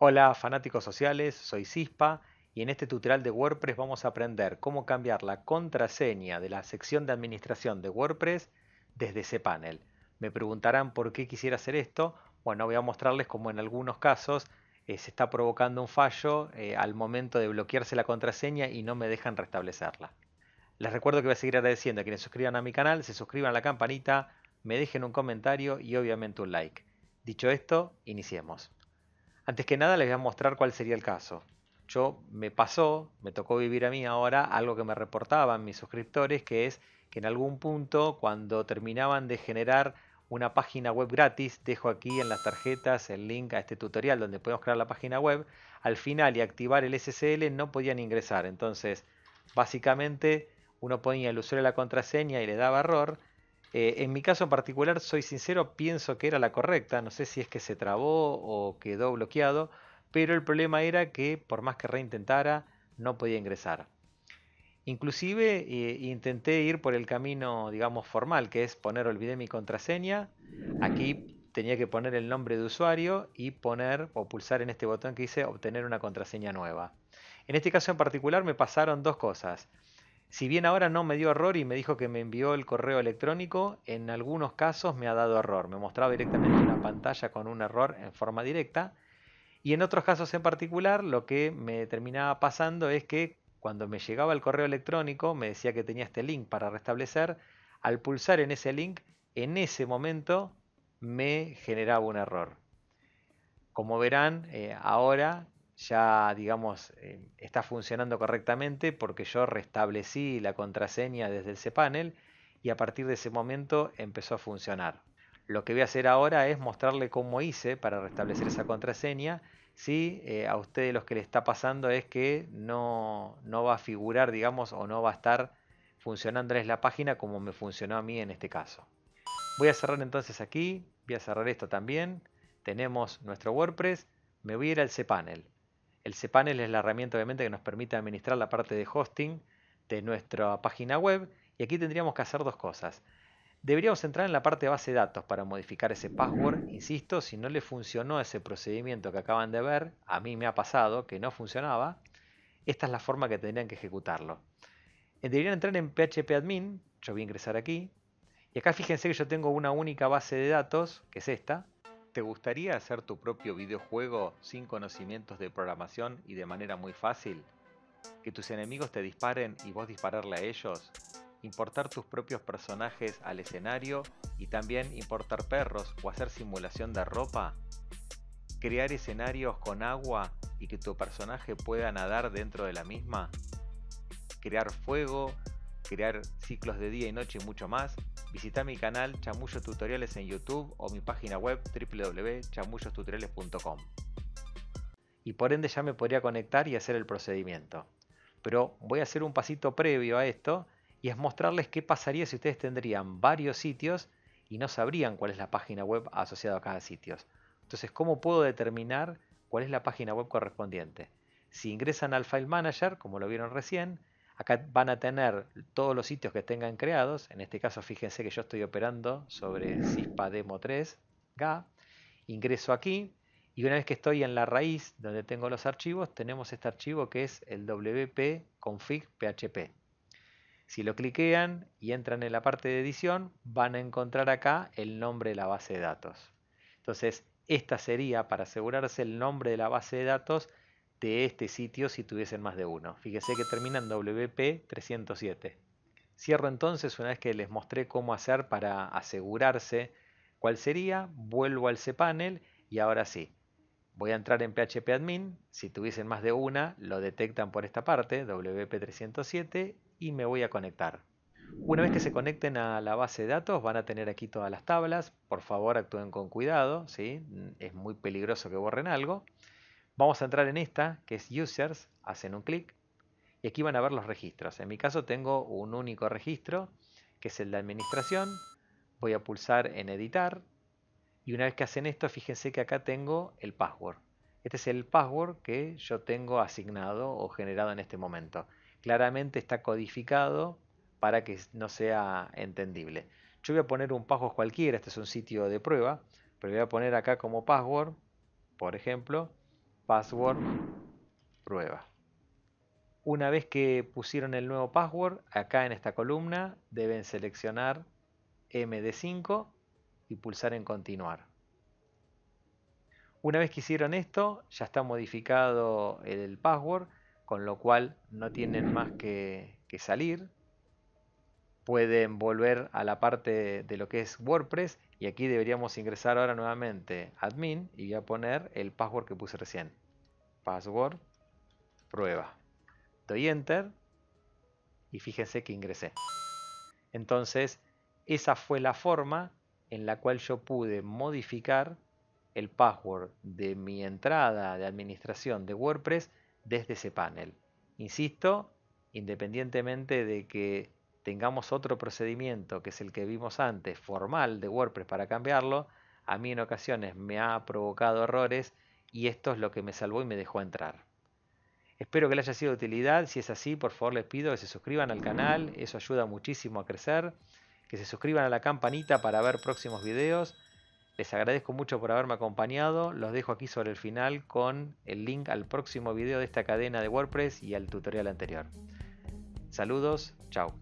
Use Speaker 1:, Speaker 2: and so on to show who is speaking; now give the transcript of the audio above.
Speaker 1: Hola fanáticos sociales, soy Cispa y en este tutorial de WordPress vamos a aprender cómo cambiar la contraseña de la sección de administración de WordPress desde ese panel. Me preguntarán por qué quisiera hacer esto. Bueno, voy a mostrarles cómo en algunos casos eh, se está provocando un fallo eh, al momento de bloquearse la contraseña y no me dejan restablecerla. Les recuerdo que voy a seguir agradeciendo a quienes suscriban a mi canal, se suscriban a la campanita, me dejen un comentario y obviamente un like. Dicho esto, iniciemos. Antes que nada les voy a mostrar cuál sería el caso. Yo me pasó, me tocó vivir a mí ahora algo que me reportaban mis suscriptores, que es que en algún punto cuando terminaban de generar una página web gratis, dejo aquí en las tarjetas el link a este tutorial donde podemos crear la página web, al final y activar el SSL no podían ingresar. Entonces, básicamente uno ponía el usuario y la contraseña y le daba error eh, en mi caso en particular, soy sincero, pienso que era la correcta, no sé si es que se trabó o quedó bloqueado, pero el problema era que por más que reintentara, no podía ingresar. Inclusive eh, intenté ir por el camino, digamos, formal, que es poner olvidé mi contraseña. Aquí tenía que poner el nombre de usuario y poner o pulsar en este botón que dice obtener una contraseña nueva. En este caso en particular me pasaron dos cosas. Si bien ahora no me dio error y me dijo que me envió el correo electrónico, en algunos casos me ha dado error. Me mostraba directamente una pantalla con un error en forma directa. Y en otros casos en particular, lo que me terminaba pasando es que cuando me llegaba el correo electrónico, me decía que tenía este link para restablecer. Al pulsar en ese link, en ese momento me generaba un error. Como verán, eh, ahora ya, digamos, em, está funcionando correctamente porque yo restablecí la contraseña desde el cPanel y a partir de ese momento empezó a funcionar. Lo que voy a hacer ahora es mostrarle cómo hice para restablecer esa contraseña. Si eh, a ustedes los que le está pasando es que no, no va a figurar, digamos, o no va a estar funcionando es la página como me funcionó a mí en este caso. Voy a cerrar entonces aquí, voy a cerrar esto también. Tenemos nuestro WordPress, me voy a ir al cPanel. El cPanel es la herramienta obviamente que nos permite administrar la parte de hosting de nuestra página web y aquí tendríamos que hacer dos cosas. Deberíamos entrar en la parte de base de datos para modificar ese password. Insisto, si no le funcionó ese procedimiento que acaban de ver, a mí me ha pasado que no funcionaba, esta es la forma que tendrían que ejecutarlo. Eh, deberían entrar en phpAdmin. admin, yo voy a ingresar aquí, y acá fíjense que yo tengo una única base de datos, que es esta, ¿Te gustaría hacer tu propio videojuego sin conocimientos de programación y de manera muy fácil? ¿Que tus enemigos te disparen y vos dispararle a ellos? ¿Importar tus propios personajes al escenario y también importar perros o hacer simulación de ropa? ¿Crear escenarios con agua y que tu personaje pueda nadar dentro de la misma? ¿Crear fuego crear ciclos de día y noche y mucho más, visita mi canal Chamullos Tutoriales en YouTube o mi página web www.chamuyotutoriales.com Y por ende ya me podría conectar y hacer el procedimiento. Pero voy a hacer un pasito previo a esto y es mostrarles qué pasaría si ustedes tendrían varios sitios y no sabrían cuál es la página web asociada a cada sitio. Entonces, ¿cómo puedo determinar cuál es la página web correspondiente? Si ingresan al File Manager, como lo vieron recién, Acá van a tener todos los sitios que tengan creados. En este caso, fíjense que yo estoy operando sobre CISPA Demo 3 GA. Ingreso aquí y una vez que estoy en la raíz donde tengo los archivos, tenemos este archivo que es el wp-config-php. Si lo cliquean y entran en la parte de edición, van a encontrar acá el nombre de la base de datos. Entonces, esta sería, para asegurarse, el nombre de la base de datos de este sitio si tuviesen más de uno. Fíjese que terminan WP307. Cierro entonces, una vez que les mostré cómo hacer para asegurarse cuál sería, vuelvo al cPanel y ahora sí, voy a entrar en PHP Admin, si tuviesen más de una lo detectan por esta parte, WP307, y me voy a conectar. Una vez que se conecten a la base de datos van a tener aquí todas las tablas, por favor actúen con cuidado, ¿sí? es muy peligroso que borren algo. Vamos a entrar en esta, que es Users, hacen un clic y aquí van a ver los registros. En mi caso tengo un único registro, que es el de administración. Voy a pulsar en editar y una vez que hacen esto, fíjense que acá tengo el password. Este es el password que yo tengo asignado o generado en este momento. Claramente está codificado para que no sea entendible. Yo voy a poner un password cualquiera, este es un sitio de prueba, pero voy a poner acá como password, por ejemplo, password, prueba. Una vez que pusieron el nuevo password, acá en esta columna deben seleccionar MD5 y pulsar en continuar. Una vez que hicieron esto, ya está modificado el password, con lo cual no tienen más que, salir pueden volver a la parte de lo que es WordPress y aquí deberíamos ingresar ahora nuevamente admin y voy a poner el password que puse recién. Password, prueba. Doy enter y fíjense que ingresé. Entonces, esa fue la forma en la cual yo pude modificar el password de mi entrada de administración de WordPress desde ese panel. Insisto, independientemente de que tengamos otro procedimiento que es el que vimos antes, formal de WordPress para cambiarlo, a mí en ocasiones me ha provocado errores y esto es lo que me salvó y me dejó entrar. Espero que les haya sido de utilidad, si es así, por favor les pido que se suscriban al canal, eso ayuda muchísimo a crecer, que se suscriban a la campanita para ver próximos videos. Les agradezco mucho por haberme acompañado, los dejo aquí sobre el final con el link al próximo video de esta cadena de WordPress y al tutorial anterior. Saludos, chao.